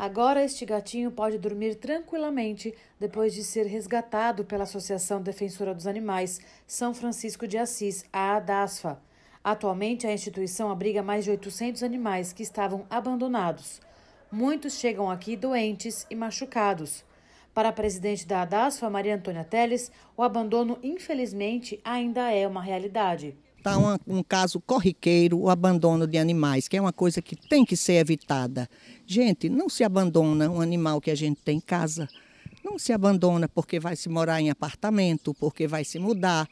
Agora este gatinho pode dormir tranquilamente depois de ser resgatado pela Associação Defensora dos Animais São Francisco de Assis, a ADASFA. Atualmente, a instituição abriga mais de 800 animais que estavam abandonados. Muitos chegam aqui doentes e machucados. Para a presidente da ADASFA, Maria Antônia Teles, o abandono, infelizmente, ainda é uma realidade está um caso corriqueiro, o abandono de animais, que é uma coisa que tem que ser evitada. Gente, não se abandona um animal que a gente tem em casa. Não se abandona porque vai se morar em apartamento, porque vai se mudar.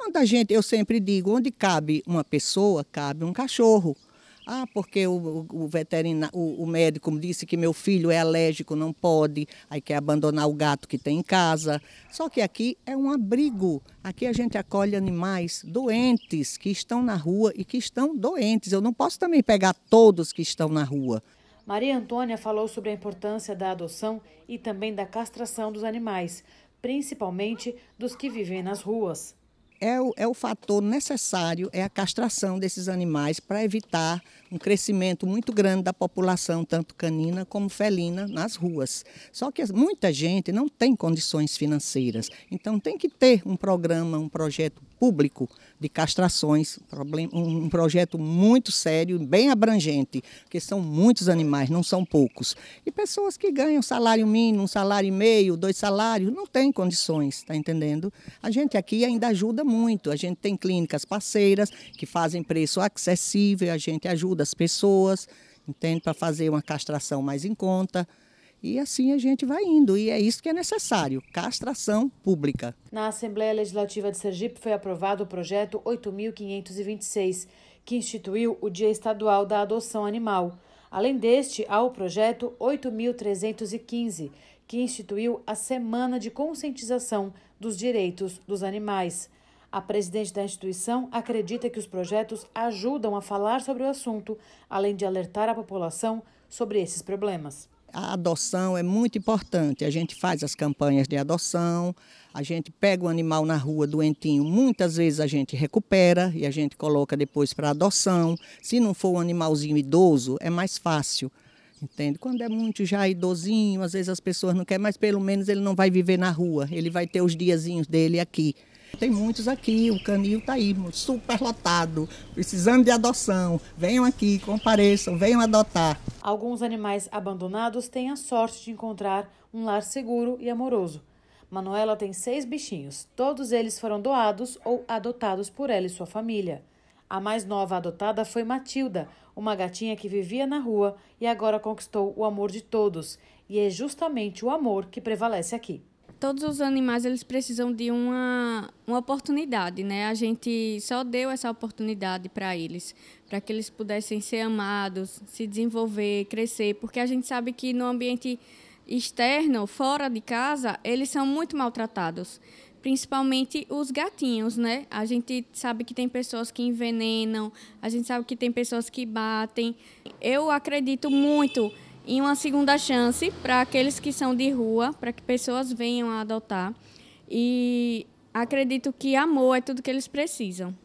Onde a gente, eu sempre digo, onde cabe uma pessoa, cabe um cachorro. Ah, porque o, o, veterinário, o, o médico disse que meu filho é alérgico, não pode, aí quer abandonar o gato que tem em casa. Só que aqui é um abrigo. Aqui a gente acolhe animais doentes que estão na rua e que estão doentes. Eu não posso também pegar todos que estão na rua. Maria Antônia falou sobre a importância da adoção e também da castração dos animais, principalmente dos que vivem nas ruas é o, é o fator necessário, é a castração desses animais para evitar um crescimento muito grande da população, tanto canina como felina, nas ruas. Só que muita gente não tem condições financeiras, então tem que ter um programa, um projeto público de castrações, um projeto muito sério, bem abrangente, porque são muitos animais, não são poucos. E pessoas que ganham salário mínimo, um salário e meio, dois salários, não têm condições, está entendendo? A gente aqui ainda ajuda muito. A gente tem clínicas parceiras que fazem preço acessível, a gente ajuda as pessoas, entende? Para fazer uma castração mais em conta. E assim a gente vai indo, e é isso que é necessário: castração pública. Na Assembleia Legislativa de Sergipe foi aprovado o projeto 8.526, que instituiu o Dia Estadual da Adoção Animal. Além deste, há o projeto 8.315, que instituiu a Semana de Conscientização dos Direitos dos Animais. A presidente da instituição acredita que os projetos ajudam a falar sobre o assunto, além de alertar a população sobre esses problemas. A adoção é muito importante. A gente faz as campanhas de adoção, a gente pega o um animal na rua doentinho, muitas vezes a gente recupera e a gente coloca depois para adoção. Se não for um animalzinho idoso, é mais fácil. Entende? Quando é muito já idosinho, às vezes as pessoas não querem, mas pelo menos ele não vai viver na rua, ele vai ter os diazinhos dele aqui. Tem muitos aqui, o canil está aí, super lotado, precisando de adoção. Venham aqui, compareçam, venham adotar. Alguns animais abandonados têm a sorte de encontrar um lar seguro e amoroso. Manuela tem seis bichinhos, todos eles foram doados ou adotados por ela e sua família. A mais nova adotada foi Matilda, uma gatinha que vivia na rua e agora conquistou o amor de todos. E é justamente o amor que prevalece aqui todos os animais eles precisam de uma, uma oportunidade, né? A gente só deu essa oportunidade para eles, para que eles pudessem ser amados, se desenvolver, crescer, porque a gente sabe que no ambiente externo, fora de casa, eles são muito maltratados, principalmente os gatinhos, né? A gente sabe que tem pessoas que envenenam, a gente sabe que tem pessoas que batem. Eu acredito muito e uma segunda chance para aqueles que são de rua, para que pessoas venham a adotar. E acredito que amor é tudo que eles precisam.